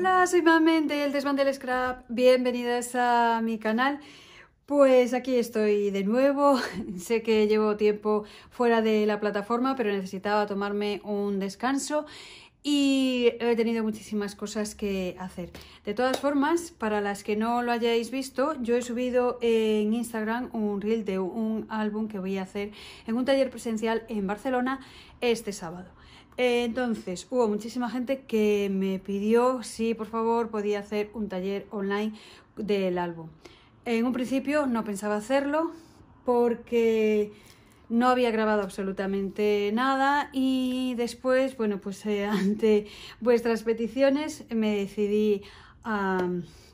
Hola, soy Mamen del Desván del Scrap. Bienvenidas a mi canal. Pues aquí estoy de nuevo. sé que llevo tiempo fuera de la plataforma, pero necesitaba tomarme un descanso y he tenido muchísimas cosas que hacer. De todas formas, para las que no lo hayáis visto, yo he subido en Instagram un reel de un álbum que voy a hacer en un taller presencial en Barcelona este sábado entonces, hubo muchísima gente que me pidió si por favor podía hacer un taller online del álbum. En un principio no pensaba hacerlo porque no había grabado absolutamente nada y después, bueno, pues eh, ante vuestras peticiones me decidí a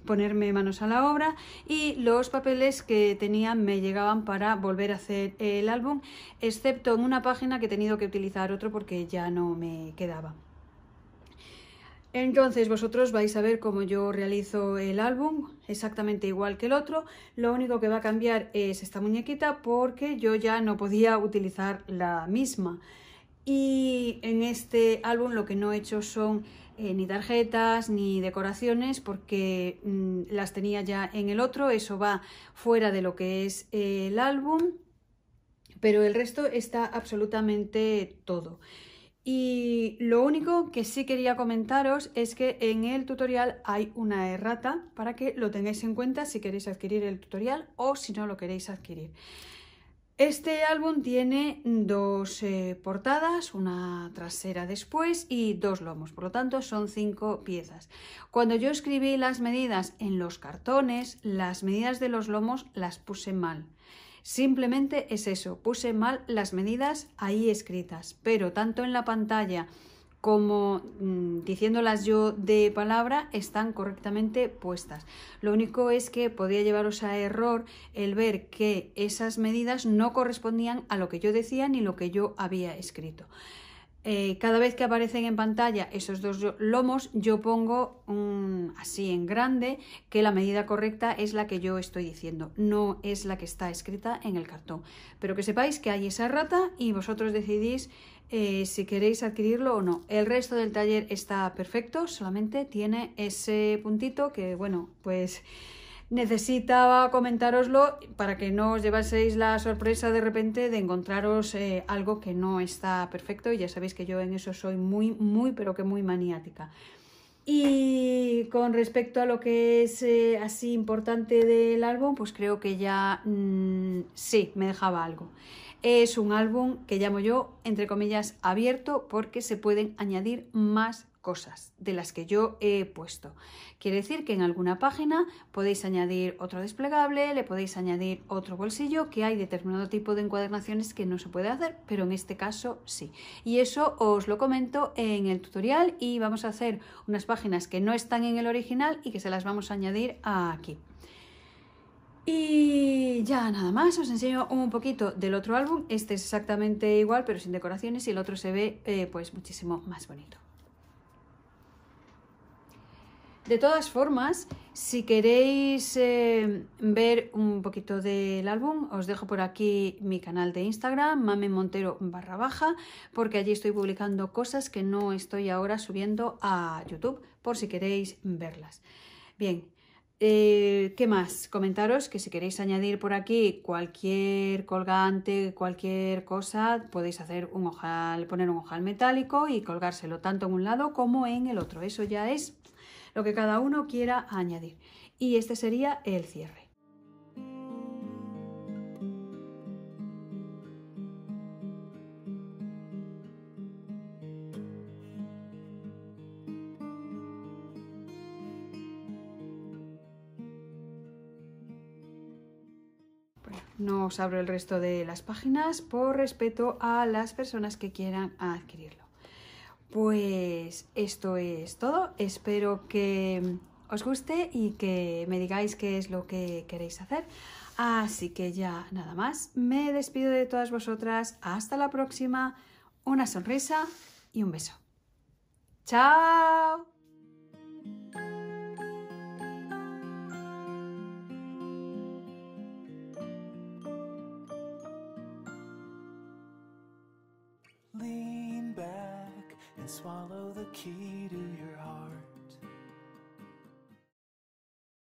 ponerme manos a la obra y los papeles que tenía me llegaban para volver a hacer el álbum, excepto en una página que he tenido que utilizar otro porque ya no me quedaba. Entonces vosotros vais a ver cómo yo realizo el álbum, exactamente igual que el otro. Lo único que va a cambiar es esta muñequita porque yo ya no podía utilizar la misma. Y en este álbum lo que no he hecho son eh, ni tarjetas ni decoraciones porque mm, las tenía ya en el otro, eso va fuera de lo que es el álbum, pero el resto está absolutamente todo. Y lo único que sí quería comentaros es que en el tutorial hay una errata para que lo tengáis en cuenta si queréis adquirir el tutorial o si no lo queréis adquirir. Este álbum tiene dos eh, portadas, una trasera después y dos lomos, por lo tanto son cinco piezas. Cuando yo escribí las medidas en los cartones, las medidas de los lomos las puse mal. Simplemente es eso, puse mal las medidas ahí escritas, pero tanto en la pantalla como mm, diciéndolas yo de palabra, están correctamente puestas. Lo único es que podía llevaros a error el ver que esas medidas no correspondían a lo que yo decía ni lo que yo había escrito. Eh, cada vez que aparecen en pantalla esos dos lomos, yo pongo mm, así en grande que la medida correcta es la que yo estoy diciendo, no es la que está escrita en el cartón. Pero que sepáis que hay esa rata y vosotros decidís eh, si queréis adquirirlo o no. El resto del taller está perfecto, solamente tiene ese puntito que, bueno, pues necesitaba comentároslo para que no os llevaseis la sorpresa de repente de encontraros eh, algo que no está perfecto y ya sabéis que yo en eso soy muy, muy, pero que muy maniática. Y con respecto a lo que es eh, así importante del álbum, pues creo que ya mm, sí, me dejaba algo. Es un álbum que llamo yo, entre comillas, abierto porque se pueden añadir más cosas de las que yo he puesto. Quiere decir que en alguna página podéis añadir otro desplegable, le podéis añadir otro bolsillo, que hay determinado tipo de encuadernaciones que no se puede hacer, pero en este caso sí. Y eso os lo comento en el tutorial y vamos a hacer unas páginas que no están en el original y que se las vamos a añadir aquí. Y ya nada más, os enseño un poquito del otro álbum. Este es exactamente igual, pero sin decoraciones, y el otro se ve eh, pues muchísimo más bonito. De todas formas, si queréis eh, ver un poquito del álbum, os dejo por aquí mi canal de Instagram, mame montero barra baja, porque allí estoy publicando cosas que no estoy ahora subiendo a YouTube, por si queréis verlas. Bien, eh, ¿Qué más? Comentaros que si queréis añadir por aquí cualquier colgante, cualquier cosa, podéis hacer un ojal, poner un ojal metálico y colgárselo tanto en un lado como en el otro. Eso ya es lo que cada uno quiera añadir. Y este sería el cierre. No os abro el resto de las páginas por respeto a las personas que quieran adquirirlo. Pues esto es todo. Espero que os guste y que me digáis qué es lo que queréis hacer. Así que ya nada más. Me despido de todas vosotras. Hasta la próxima. Una sonrisa y un beso. ¡Chao! swallow the key to your heart.